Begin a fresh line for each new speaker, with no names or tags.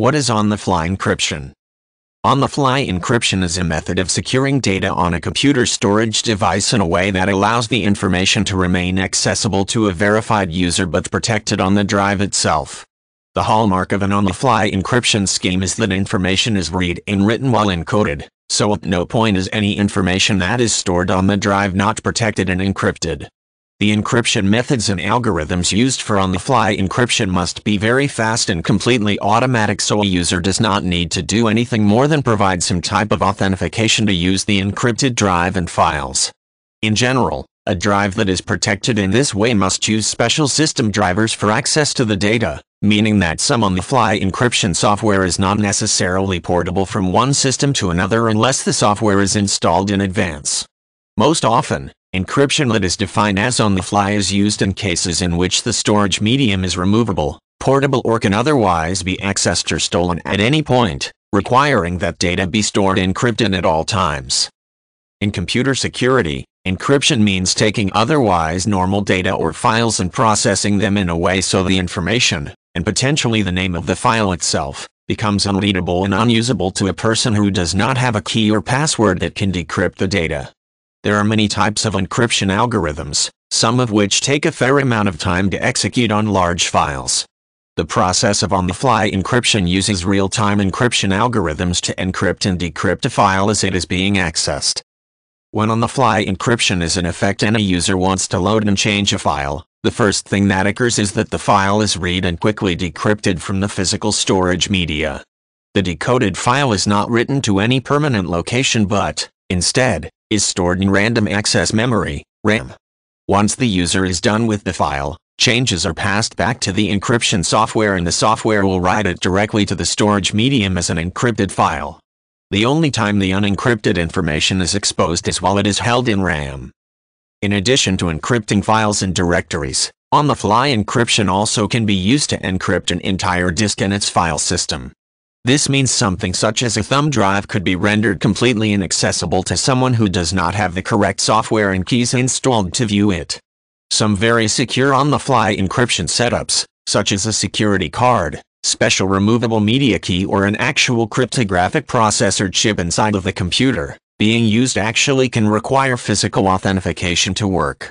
What is on-the-fly encryption? On-the-fly encryption is a method of securing data on a computer storage device in a way that allows the information to remain accessible to a verified user but protected on the drive itself. The hallmark of an on-the-fly encryption scheme is that information is read and written while encoded, so at no point is any information that is stored on the drive not protected and encrypted. The encryption methods and algorithms used for on-the-fly encryption must be very fast and completely automatic so a user does not need to do anything more than provide some type of authentication to use the encrypted drive and files. In general, a drive that is protected in this way must use special system drivers for access to the data, meaning that some on-the-fly encryption software is not necessarily portable from one system to another unless the software is installed in advance. Most often, Encryption that is defined as on-the-fly is used in cases in which the storage medium is removable, portable or can otherwise be accessed or stolen at any point, requiring that data be stored encrypted at all times. In computer security, encryption means taking otherwise normal data or files and processing them in a way so the information, and potentially the name of the file itself, becomes unreadable and unusable to a person who does not have a key or password that can decrypt the data. There are many types of encryption algorithms, some of which take a fair amount of time to execute on large files. The process of on-the-fly encryption uses real-time encryption algorithms to encrypt and decrypt a file as it is being accessed. When on-the-fly encryption is in effect and a user wants to load and change a file, the first thing that occurs is that the file is read and quickly decrypted from the physical storage media. The decoded file is not written to any permanent location but, instead, is stored in random access memory, RAM. Once the user is done with the file, changes are passed back to the encryption software and the software will write it directly to the storage medium as an encrypted file. The only time the unencrypted information is exposed is while it is held in RAM. In addition to encrypting files and directories, on-the-fly encryption also can be used to encrypt an entire disk and its file system. This means something such as a thumb drive could be rendered completely inaccessible to someone who does not have the correct software and keys installed to view it. Some very secure on-the-fly encryption setups, such as a security card, special removable media key or an actual cryptographic processor chip inside of the computer, being used actually can require physical authentication to work.